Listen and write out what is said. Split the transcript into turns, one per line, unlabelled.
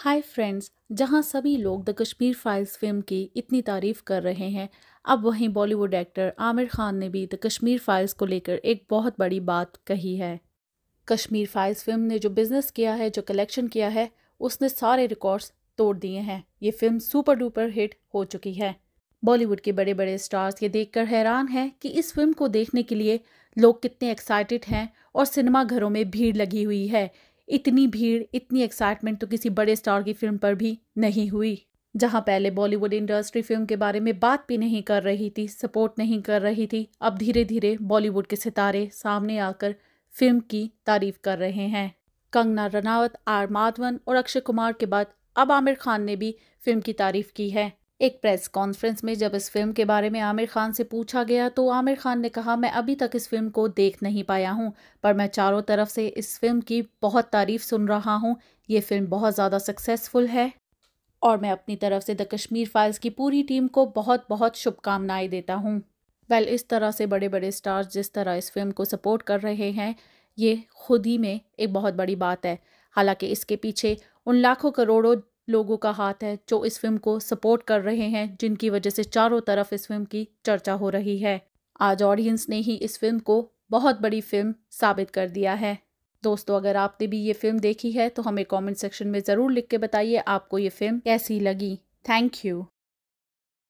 hi friends जहां सभी लोग द कश्मीर फाइल्स फिल्म की इतनी तारीफ कर रहे हैं अब वहीं बॉलीवुड एक्टर आमिर खान ने भी द कश्मीर फाइल्स को लेकर एक बहुत बड़ी बात कही है कश्मीर फाइल्स फिल्म ने जो बिज़नेस किया है जो कलेक्शन किया है उसने सारे रिकॉर्ड्स तोड़ दिए हैं ये फिल्म सुपर डुपर हिट हो चुकी है बॉलीवुड के बड़े बड़े स्टार्स ये देखकर हैरान हैं कि इस फिल्म को देखने के लिए लोग कितने एक्साइटेड हैं और सिनेमा घरों में भीड़ लगी हुई है इतनी भीड़ इतनी एक्साइटमेंट तो किसी बड़े स्टार की फिल्म पर भी नहीं हुई जहां पहले बॉलीवुड इंडस्ट्री फिल्म के बारे में बात भी नहीं कर रही थी सपोर्ट नहीं कर रही थी अब धीरे धीरे बॉलीवुड के सितारे सामने आकर फिल्म की तारीफ कर रहे हैं कंगना रनावत आर माधवन और अक्षय कुमार के बाद अब आमिर खान ने भी फिल्म की तारीफ की है एक प्रेस कॉन्फ्रेंस में जब इस फिल्म के बारे में आमिर खान से पूछा गया तो आमिर खान ने कहा मैं अभी तक इस फिल्म को देख नहीं पाया हूँ पर मैं चारों तरफ से इस फिल्म की बहुत तारीफ सुन रहा हूँ ये फिल्म बहुत ज़्यादा सक्सेसफुल है और मैं अपनी तरफ से द कश्मीर फाइल्स की पूरी टीम को बहुत बहुत शुभकामनाएं देता हूँ वेल इस तरह से बड़े बड़े स्टार्स जिस तरह इस फिल्म को सपोर्ट कर रहे हैं ये खुद ही में एक बहुत बड़ी बात है हालांकि इसके पीछे उन लाखों करोड़ों लोगों का हाथ है जो इस फिल्म को सपोर्ट कर रहे हैं जिनकी वजह से चारों तरफ इस फिल्म की चर्चा हो रही है आज ऑडियंस ने ही इस फिल्म को बहुत बड़ी फिल्म साबित कर दिया है दोस्तों अगर आपने भी ये फिल्म देखी है तो हमें कमेंट सेक्शन में ज़रूर लिख के बताइए आपको ये फिल्म कैसी लगी थैंक यू